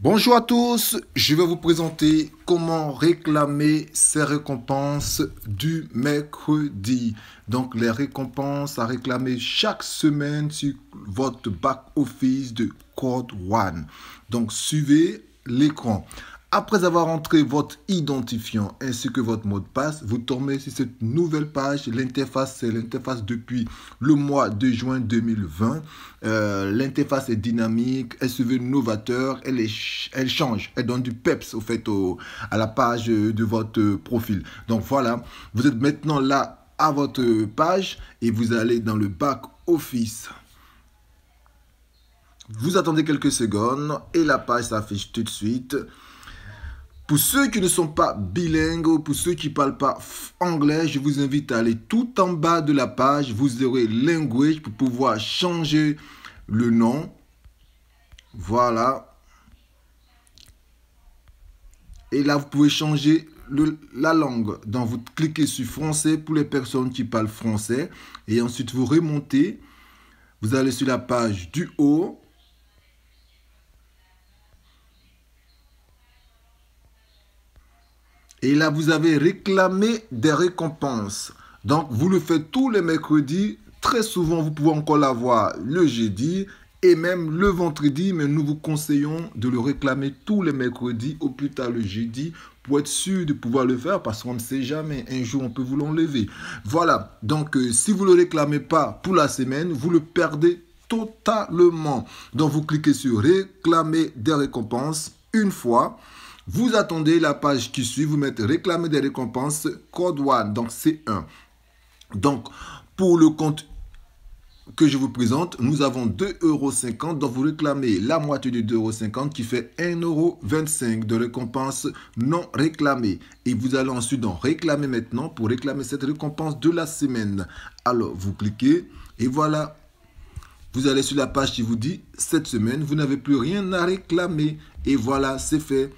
Bonjour à tous, je vais vous présenter comment réclamer ces récompenses du mercredi. Donc les récompenses à réclamer chaque semaine sur votre back-office de Code One. Donc suivez l'écran. Après avoir entré votre identifiant ainsi que votre mot de passe, vous tombez sur cette nouvelle page. L'interface, c'est l'interface depuis le mois de juin 2020. Euh, l'interface est dynamique, elle se veut novateur, elle, change, elle donne du peps au fait à la page de votre profil. Donc voilà, vous êtes maintenant là à votre page et vous allez dans le back office. Vous attendez quelques secondes et la page s'affiche tout de suite. Pour ceux qui ne sont pas bilingues, pour ceux qui ne parlent pas anglais, je vous invite à aller tout en bas de la page. Vous aurez language pour pouvoir changer le nom. Voilà. Et là, vous pouvez changer la langue. Donc, vous cliquez sur français pour les personnes qui parlent français. Et ensuite, vous remontez. Vous allez sur la page du haut. Et là, vous avez réclamé des récompenses. Donc, vous le faites tous les mercredis. Très souvent, vous pouvez encore l'avoir le jeudi et même le vendredi, mais nous vous conseillons de le réclamer tous les mercredis au plus tard le jeudi pour être sûr de pouvoir le faire parce qu'on ne sait jamais, un jour on peut vous l'enlever. Voilà, donc euh, si vous ne le réclamez pas pour la semaine, vous le perdez totalement. Donc vous cliquez sur réclamer des récompenses une fois. Vous attendez la page qui suit, vous mettez réclamer des récompenses, code one, donc c'est 1 Donc, pour le compte que je vous présente, nous avons euros, donc vous réclamez la moitié de euros qui fait euros de récompense non réclamée. Et vous allez ensuite dans « réclamer maintenant pour réclamer cette récompense de la semaine. Alors, vous cliquez et voilà. Vous allez sur la page qui vous dit, cette semaine, vous n'avez plus rien à réclamer. Et voilà, c'est fait.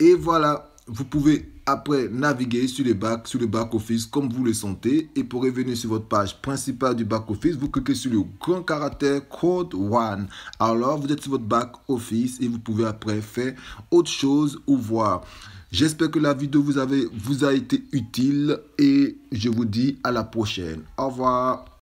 Et voilà, vous pouvez après naviguer sur le back, sur le back office comme vous le sentez. Et pour revenir sur votre page principale du back office, vous cliquez sur le grand caractère Code One. Alors vous êtes sur votre back office et vous pouvez après faire autre chose ou voir. J'espère que la vidéo vous, avez, vous a été utile et je vous dis à la prochaine. Au revoir.